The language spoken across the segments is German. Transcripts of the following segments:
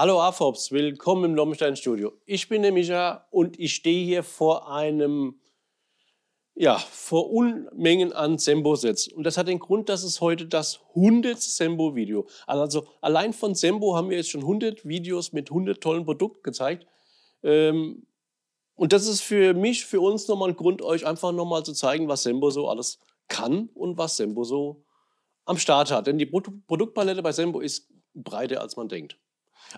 Hallo AFOPS, willkommen im Lommestein Studio. Ich bin der Micha und ich stehe hier vor einem, ja, vor Unmengen an Sembo-Sets. Und das hat den Grund, dass es heute das 100. Sembo-Video. Also allein von Sembo haben wir jetzt schon 100 Videos mit 100 tollen Produkten gezeigt. Ähm, und das ist für mich, für uns nochmal ein Grund, euch einfach nochmal zu zeigen, was Sembo so alles kann und was Sembo so am Start hat. Denn die Produktpalette bei Sembo ist breiter, als man denkt.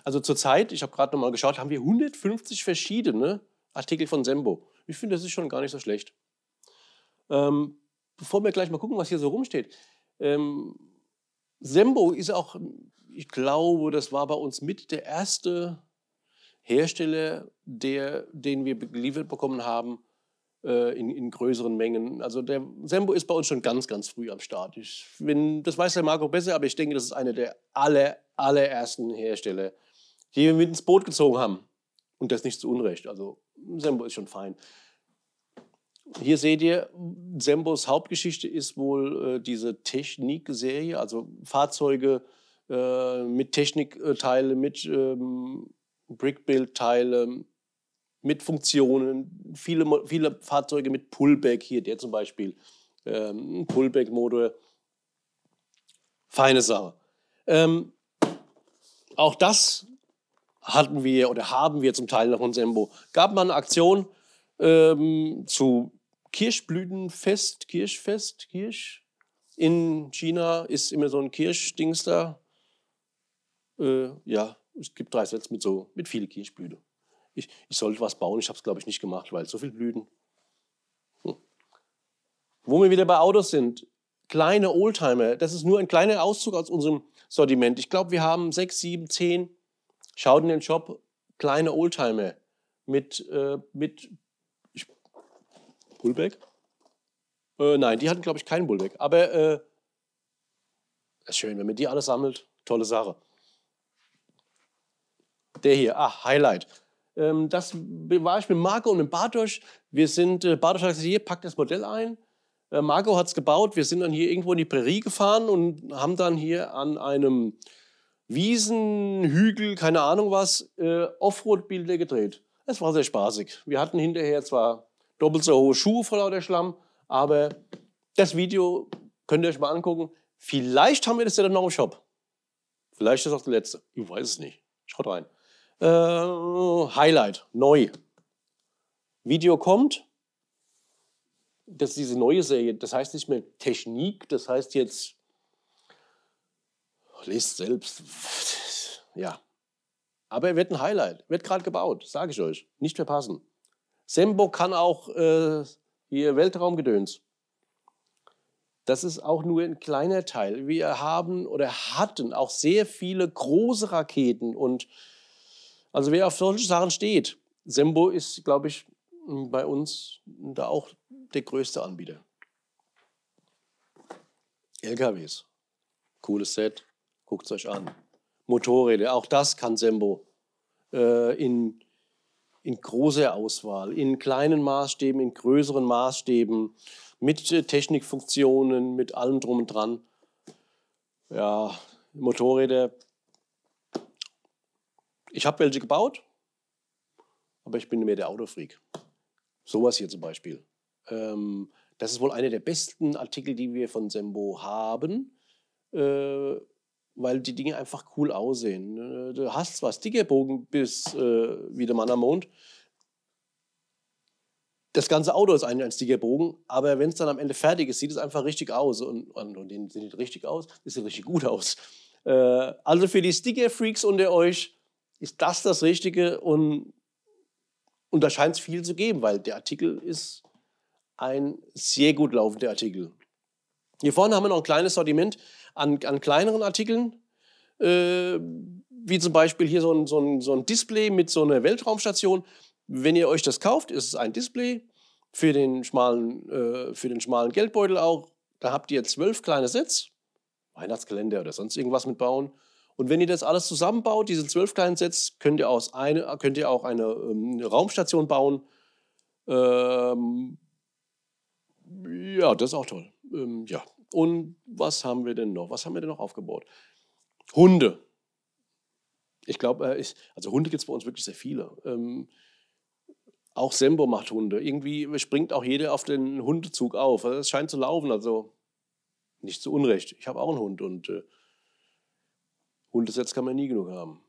Also zurzeit, ich habe gerade nochmal geschaut, haben wir 150 verschiedene Artikel von Sembo. Ich finde, das ist schon gar nicht so schlecht. Ähm, bevor wir gleich mal gucken, was hier so rumsteht. Ähm, Sembo ist auch, ich glaube, das war bei uns mit der erste Hersteller, der, den wir geliefert bekommen haben, äh, in, in, größeren Mengen. Also der Sembo ist bei uns schon ganz, ganz früh am Start. Ich, wenn, das weiß der Marco besser, aber ich denke, das ist einer der aller, allerersten Hersteller, die wir mit ins Boot gezogen haben. Und das nicht zu Unrecht. Also Sembo ist schon fein. Hier seht ihr, Sembos Hauptgeschichte ist wohl äh, diese Technikserie, also Fahrzeuge äh, mit Technikteile, mit ähm, Brickbuild-Teile, mit Funktionen, viele, viele Fahrzeuge mit Pullback hier, der zum Beispiel, ähm, Pullback-Motor, feine Sache. Ähm, auch das hatten wir oder haben wir zum Teil nach uns Embo. Gab mal eine Aktion ähm, zu Kirschblütenfest, Kirschfest, Kirsch. In China ist immer so ein Kirschdings da. Äh, ja, es gibt drei Sets mit so, mit viel Kirschblüte ich, ich sollte was bauen, ich habe es, glaube ich, nicht gemacht, weil so viel Blüten. Hm. Wo wir wieder bei Autos sind, kleine Oldtimer, das ist nur ein kleiner Auszug aus unserem Sortiment. Ich glaube, wir haben sechs, sieben, zehn, schaut in den Shop, kleine Oldtimer mit, äh, mit ich, Pullback? Äh, nein, die hatten, glaube ich, keinen Bullback. Aber äh, ist schön, wenn man die alle sammelt. Tolle Sache. Der hier, ah, Highlight. Ähm, das war ich mit Marco und mit Bartosch. Wir sind, äh, Bartosch hat gesagt, hier, pack das Modell ein. Äh, Marco hat es gebaut. Wir sind dann hier irgendwo in die Prärie gefahren und haben dann hier an einem Wiesenhügel, keine Ahnung was, äh, Offroad-Bilder gedreht. Es war sehr spaßig. Wir hatten hinterher zwar doppelt so hohe Schuhe vor lauter Schlamm, aber das Video könnt ihr euch mal angucken. Vielleicht haben wir das ja dann noch im Shop. Vielleicht ist das auch der letzte. Ich weiß es nicht. Schaut rein. Äh, Highlight, neu. Video kommt. Das ist diese neue Serie. Das heißt nicht mehr Technik, das heißt jetzt, lest selbst. Ja. Aber er wird ein Highlight. Wird gerade gebaut, sage ich euch. Nicht verpassen. Sembo kann auch äh, hier Weltraumgedöns. Das ist auch nur ein kleiner Teil. Wir haben oder hatten auch sehr viele große Raketen und also wer auf solche Sachen steht, Sembo ist, glaube ich, bei uns da auch der größte Anbieter. LKWs, cooles Set, guckt es euch an. Motorräder, auch das kann Sembo äh, in, in großer Auswahl, in kleinen Maßstäben, in größeren Maßstäben, mit äh, Technikfunktionen, mit allem drum und dran. Ja, Motorräder ich habe welche gebaut, aber ich bin mehr der Autofreak. Sowas hier zum Beispiel. Ähm, das ist wohl einer der besten Artikel, die wir von Sembo haben, äh, weil die Dinge einfach cool aussehen. Äh, du hast zwar Stickerbogen bis äh, wie der Mann am Mond. Das ganze Auto ist ein, ein Stickerbogen, aber wenn es dann am Ende fertig ist, sieht es einfach richtig aus. Und, und, und sieht richtig aus, das sieht richtig gut aus. Äh, also für die Sticker-Freaks unter euch, ist das das Richtige und, und da scheint es viel zu geben, weil der Artikel ist ein sehr gut laufender Artikel. Hier vorne haben wir noch ein kleines Sortiment an, an kleineren Artikeln, äh, wie zum Beispiel hier so ein, so, ein, so ein Display mit so einer Weltraumstation. Wenn ihr euch das kauft, ist es ein Display für den schmalen, äh, für den schmalen Geldbeutel auch. Da habt ihr zwölf kleine Sets, Weihnachtskalender oder sonst irgendwas mitbauen. Und wenn ihr das alles zusammenbaut, diese zwölf kleinen Sets, könnt ihr, aus eine, könnt ihr auch eine, ähm, eine Raumstation bauen. Ähm, ja, das ist auch toll. Ähm, ja. Und was haben wir denn noch? Was haben wir denn noch aufgebaut? Hunde. Ich glaube, äh, also Hunde gibt es bei uns wirklich sehr viele. Ähm, auch Sembo macht Hunde. Irgendwie springt auch jeder auf den Hundezug auf. Also es scheint zu laufen, also nicht zu Unrecht. Ich habe auch einen Hund und äh, Hundesetz kann man nie genug haben.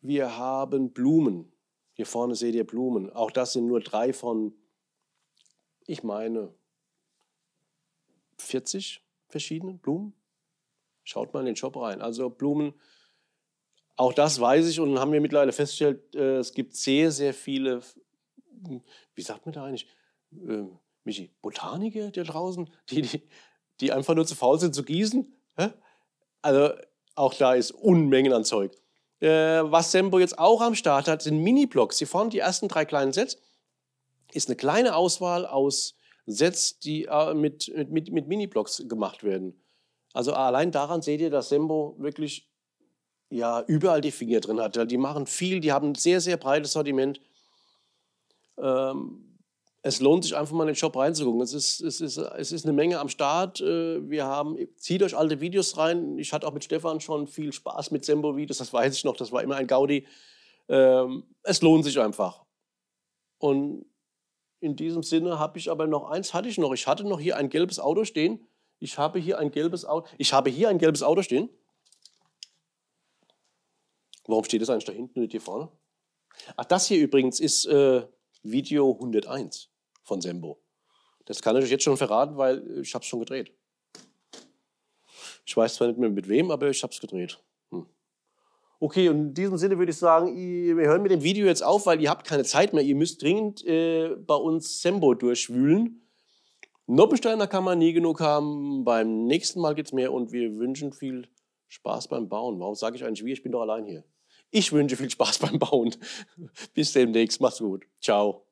Wir haben Blumen. Hier vorne seht ihr Blumen. Auch das sind nur drei von, ich meine, 40 verschiedenen Blumen. Schaut mal in den Shop rein. Also Blumen, auch das weiß ich und haben wir mittlerweile festgestellt, äh, es gibt sehr, sehr viele, hm, wie sagt man da eigentlich, ähm, Michi, Botaniker da draußen, die, die, die einfach nur zu faul sind zu gießen. Also auch da ist Unmengen an Zeug. Äh, was Sembo jetzt auch am Start hat, sind Mini-Blocks. Sie formen die ersten drei kleinen Sets ist eine kleine Auswahl aus Sets, die äh, mit, mit, mit Mini-Blocks gemacht werden. Also allein daran seht ihr, dass Sembo wirklich ja, überall die Finger drin hat. Die machen viel, die haben ein sehr, sehr breites Sortiment. Ähm, es lohnt sich einfach mal in den Shop reinzugucken. Es ist, es ist, es ist eine Menge am Start. Äh, wir haben, zieht euch alte Videos rein. Ich hatte auch mit Stefan schon viel Spaß mit Sembo-Videos, das weiß ich noch, das war immer ein Gaudi. Ähm, es lohnt sich einfach. Und in diesem Sinne habe ich aber noch eins hatte ich noch. Ich hatte noch hier ein gelbes Auto stehen. Ich habe hier ein gelbes Auto. Ich habe hier ein gelbes Auto stehen. Warum steht das eigentlich da hinten und nicht hier vorne? Ach, das hier übrigens ist äh, Video 101 von Sembo. Das kann ich euch jetzt schon verraten, weil ich habe es schon gedreht. Ich weiß zwar nicht mehr mit wem, aber ich habe es gedreht. Hm. Okay, und in diesem Sinne würde ich sagen, wir hören mit dem Video jetzt auf, weil ihr habt keine Zeit mehr. Ihr müsst dringend äh, bei uns Sembo durchwühlen. Noppensteiner kann man nie genug haben. Beim nächsten Mal es mehr und wir wünschen viel Spaß beim Bauen. Warum sage ich eigentlich wie? Ich bin doch allein hier. Ich wünsche viel Spaß beim Bauen. Bis demnächst. Macht's gut. Ciao.